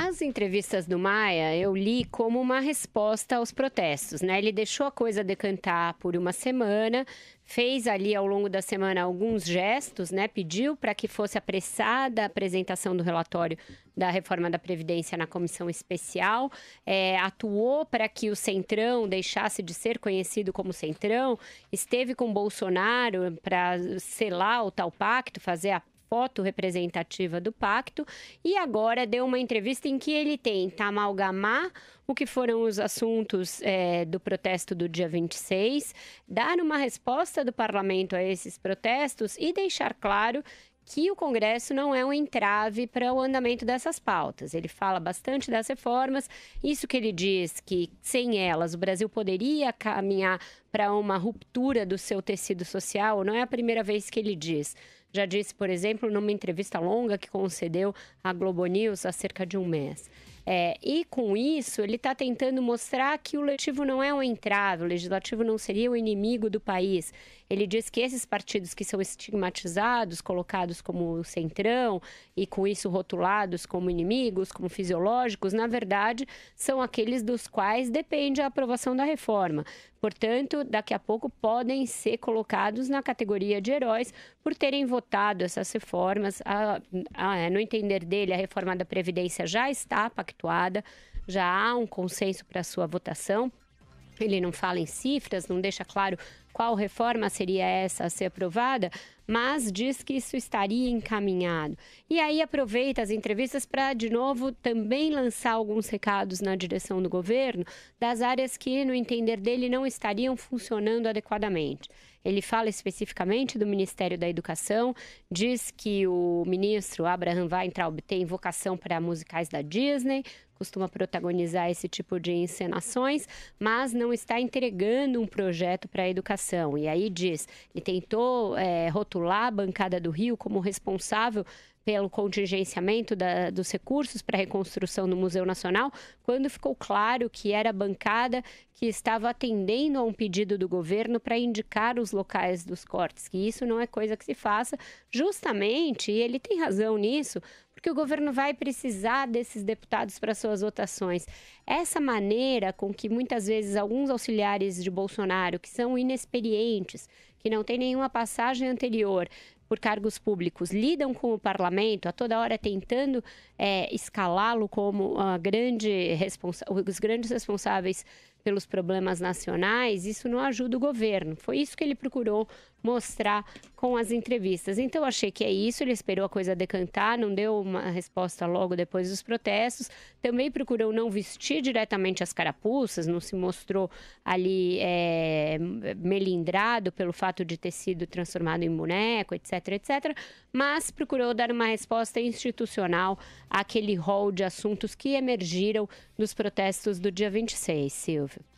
As entrevistas do Maia eu li como uma resposta aos protestos, né? Ele deixou a coisa decantar por uma semana, fez ali ao longo da semana alguns gestos, né? Pediu para que fosse apressada a apresentação do relatório da reforma da Previdência na comissão especial, é, atuou para que o Centrão deixasse de ser conhecido como Centrão, esteve com Bolsonaro para selar o tal pacto, fazer a foto representativa do pacto e agora deu uma entrevista em que ele tenta amalgamar o que foram os assuntos é, do protesto do dia 26, dar uma resposta do parlamento a esses protestos e deixar claro que o Congresso não é um entrave para o andamento dessas pautas. Ele fala bastante das reformas, isso que ele diz que sem elas o Brasil poderia caminhar para uma ruptura do seu tecido social, não é a primeira vez que ele diz já disse, por exemplo, numa entrevista longa que concedeu à Globo News há cerca de um mês. É, e com isso, ele está tentando mostrar que o legislativo não é um entrave, o legislativo não seria o inimigo do país. Ele diz que esses partidos que são estigmatizados, colocados como centrão e com isso rotulados como inimigos, como fisiológicos, na verdade, são aqueles dos quais depende a aprovação da reforma. Portanto, daqui a pouco podem ser colocados na categoria de heróis por terem votado essas reformas. A, a, é, no entender dele, a reforma da Previdência já está pactuada, já há um consenso para sua votação, ele não fala em cifras, não deixa claro qual reforma seria essa a ser aprovada, mas diz que isso estaria encaminhado. E aí aproveita as entrevistas para, de novo, também lançar alguns recados na direção do governo das áreas que, no entender dele, não estariam funcionando adequadamente. Ele fala especificamente do Ministério da Educação, diz que o ministro Abraham Weintraub tem vocação para musicais da Disney, costuma protagonizar esse tipo de encenações, mas não está entregando um projeto para a educação. E aí diz, ele tentou é, rotular a bancada do Rio como responsável pelo contingenciamento da, dos recursos para a reconstrução do Museu Nacional, quando ficou claro que era a bancada que estava atendendo a um pedido do governo para indicar os locais dos cortes, que isso não é coisa que se faça, justamente, e ele tem razão nisso, porque o governo vai precisar desses deputados para suas votações. Essa maneira com que muitas vezes alguns auxiliares de Bolsonaro, que são inexperientes, que não têm nenhuma passagem anterior, por cargos públicos lidam com o parlamento, a toda hora tentando é, escalá-lo como a ah, grande os grandes responsáveis pelos problemas nacionais, isso não ajuda o governo. Foi isso que ele procurou mostrar com as entrevistas. Então achei que é isso, ele esperou a coisa decantar, não deu uma resposta logo depois dos protestos. Também procurou não vestir diretamente as carapuças, não se mostrou ali é, melindrado pelo fato de ter sido transformado em boneco, etc, etc. Mas procurou dar uma resposta institucional àquele rol de assuntos que emergiram dos protestos do dia 26, Silvio.